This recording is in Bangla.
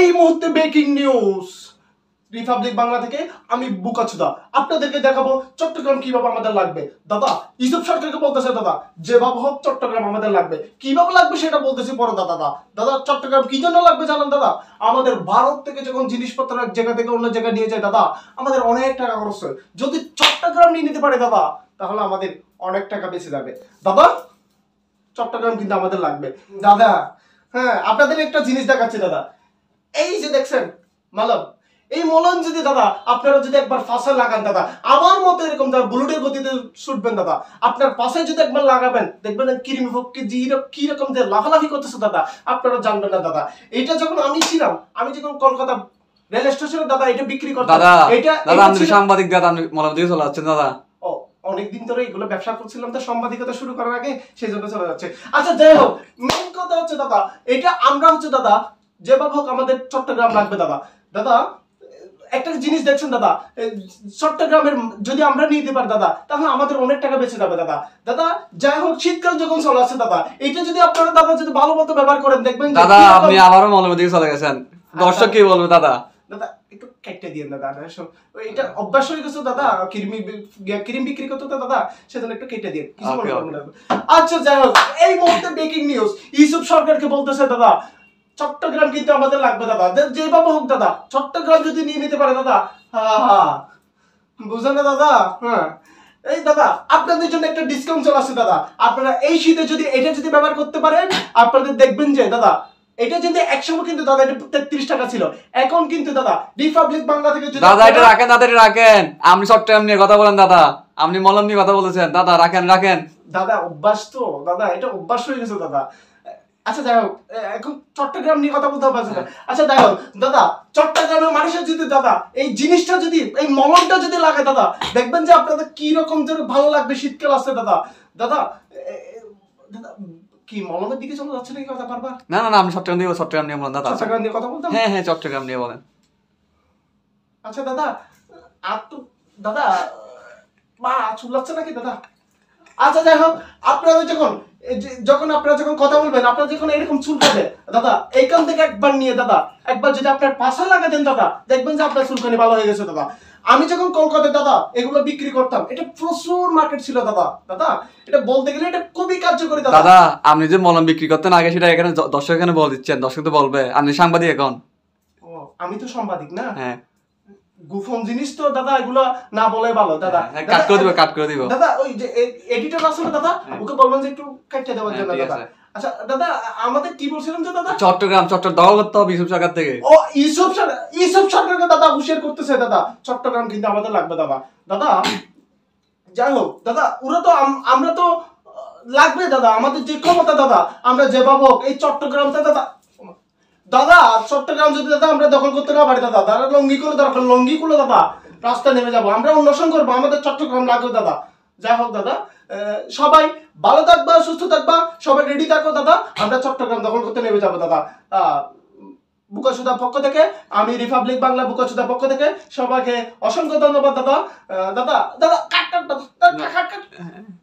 এই মুহূর্তে ব্রেকিং নিউজ রিপাবলিক বাংলা থেকে আমি বুকাচুদা আপনাদেরকে দেখাবো চট্টগ্রাম কিভাবে আমাদের লাগবে দাদা ইসব সরকারকে বলতেছে দাদা যেভাবে হোক চট্টগ্রাম আমাদের লাগবে কিভাবে লাগবে সেটা বলতেছি বড় দাদা দাদা চট্টগ্রাম কি জন্য লাগবে জানেন দাদা আমাদের ভারত থেকে যখন জিনিসপত্র এক জায়গা থেকে অন্য জায়গায় নিয়ে যায় দাদা আমাদের অনেক টাকা খরচ হয় যদি চট্টগ্রাম নিয়ে নিতে পারে দাদা তাহলে আমাদের অনেক টাকা বেঁচে যাবে দাদা চট্টগ্রাম কিন্তু আমাদের লাগবে দাদা হ্যাঁ আপনাদের একটা জিনিস দেখাচ্ছে দাদা এই যে দেখছেন মালব এই মলন যদি দাদা আপনারা যদি একবার ফাঁসা লাগান দাদা আমার মতো এরকম দাদা বুলেটের গতিতে ছুটবেন দাদা আপনার পাশে যদি একবার লাগাবেন দেখবেন কিরিম ফোককে যে কিরকম যে লাফালাফি করতেছে দাদা আপনারা জানবেন না দাদা এটা যখন আমি ছিলাম আমি যখন কলকাতা রেল স্টেশনে দাদা এটা বিক্রি করতাম দাদা দাদা আপনি সাংবাদিক দাদা আপনি মলন দিয়ে চলে যাচ্ছেন দাদা অনেকদিন ধরে এগুলো ব্যবসা করছিলাম তো সাংবাদিকতা শুরু করার আগে সেই জন্য চলে যাচ্ছে আচ্ছা যাই হোক মেন কথা হচ্ছে দাদা এটা আমরা হচ্ছে দাদা যে যেভাবে হোক আমাদের চট্টগ্রাম লাগবে দাদা দাদা একটা জিনিস দেখছেন দাদা চট্টগ্রামের যদি আমরা নিয়ে দিতে পারি দাদা তাহলে আমাদের অনেক টাকা বেঁচে যাবে দাদা দাদা যাই হোক শীতকাল যখন চলে আসে দাদা এটা যদি আপনারা দাদা যদি ভালো মতো ব্যবহার করেন দেখবেন দাদা আপনি আবারও মলমের দিকে চলে গেছেন আচ্ছা। দর্শক কি বলবে দাদা দাদা একটু কেটে দিয়ে দাদা এটা অভ্যাস হয়ে গেছে দাদা ক্রিমি ক্রিম বিক্রি করতো তো দাদা সেজন্য একটু কেটে দিয়ে আচ্ছা যাই হোক এই মুহূর্তে ব্রেকিং নিউজ ইউসুফ সরকারকে বলতেছে দাদা চট্টগ্রাম কিন্তু আমাদের লাগবে দাদা যেভাবে হোক দাদা চট্টগ্রাম যদি নিয়ে নিতে পারে দাদা বুঝলেন না দাদা হ্যাঁ এই দাদা আপনাদের জন্য একটা ডিসকাউন্ট চলে আসছে দাদা আপনারা এই শীতে যদি এটা যদি ব্যবহার করতে পারেন আপনাদের দেখবেন যে দাদা এটা যদি একসময় কিন্তু দাদা এটা তেত্রিশ টাকা ছিল এখন কিন্তু দাদা রিপাবলিক বাংলা থেকে দাদা এটা রাখেন দাদা এটা রাখেন আপনি চট্টগ্রাম নিয়ে কথা বলেন দাদা আপনি মলম নিয়ে কথা বলেছেন দাদা রাখেন রাখেন দাদা অভ্যাস তো দাদা এটা অভ্যাস হয়ে গেছে দাদা আচ্ছা যাই হোক এখন চট্টগ্রাম নিয়ে কথা বলতে পারছি না আচ্ছা যাই হোক দাদা চট্টগ্রামের মানুষের যদি দাদা এই জিনিসটা যদি এই মলমটা যদি লাগে দাদা দেখবেন যে আপনাদের কি রকম ধরে ভালো লাগবে শীতকাল আসছে দাদা দাদা দাদা কি মলমের দিকে চলে যাচ্ছে নাকি কথা বারবার না না না আমি চট্টগ্রাম নিয়ে চট্টগ্রাম নিয়ে বলেন দাদা চট্টগ্রাম নিয়ে কথা বলতাম হ্যাঁ হ্যাঁ চট্টগ্রাম নিয়ে বলেন আচ্ছা দাদা আর তো দাদা মা চুল লাগছে নাকি দাদা আচ্ছা যাই হোক আপনাদের যখন যখন আপনারা যখন কথা বলবেন আপনার যখন এরকম চুল কাটে দাদা এইখান থেকে একবার নিয়ে দাদা একবার যদি আপনার পাশা লাগা দেন দাদা দেখবেন যে আপনার চুলখানি ভালো হয়ে গেছে দাদা আমি যখন কলকাতায় দাদা এগুলো বিক্রি করতাম এটা প্রচুর মার্কেট ছিল দাদা দাদা এটা বলতে গেলে এটা খুবই কার্যকরী দাদা দাদা আপনি যে মলম বিক্রি করতেন আগে সেটা এখানে দর্শক এখানে বল দিচ্ছেন দর্শক তো বলবে আপনি সাংবাদিক এখন ও আমি তো সাংবাদিক না হ্যাঁ জিনিস তো দাদা এগুলা না বলে ভালো দাদা হ্যাঁ, হ্যাঁ, কাট করে দিব কাট করে দিব দাদা ওই যে এডিটর আছে দাদা হ্যাঁ। ওকে বলবেন যে একটু কাটতে দেওয়ার জন্য দাদা করতেছে দাদা চট্টগ্রাম কিন্তু আমাদের লাগবে দাদা দাদা যাই হোক দাদা ওরা তো আমরা তো লাগবে দাদা আমাদের যে ক্ষমতা দাদা আমরা যে পাবো এই চট্টগ্রামটা দাদা দাদা চট্টগ্রাম যদি দাদা আমরা দখল করতে না পারি দাদা দাদা লঙ্গি করলে দরকার লঙ্গি করলে দাদা রাস্তা নেমে যাবো আমরা অন্বেষণ করবো আমাদের চট্টগ্রাম লাগবে দাদা যাই হোক দাদা সবাই ভালো থাকবা সুস্থ থাকবা সবাই রেডি থাকো দাদা আমরা চট্টগ্রাম দখল করতে নেমে যাবো দাদা বুকাসুদার পক্ষ থেকে আমি রিপাবলিক বাংলা বুকাসুদার পক্ষ থেকে সবাইকে অসংখ্য ধন্যবাদ দাদা দাদা দাদা কাট কাট দাদা কাট কাট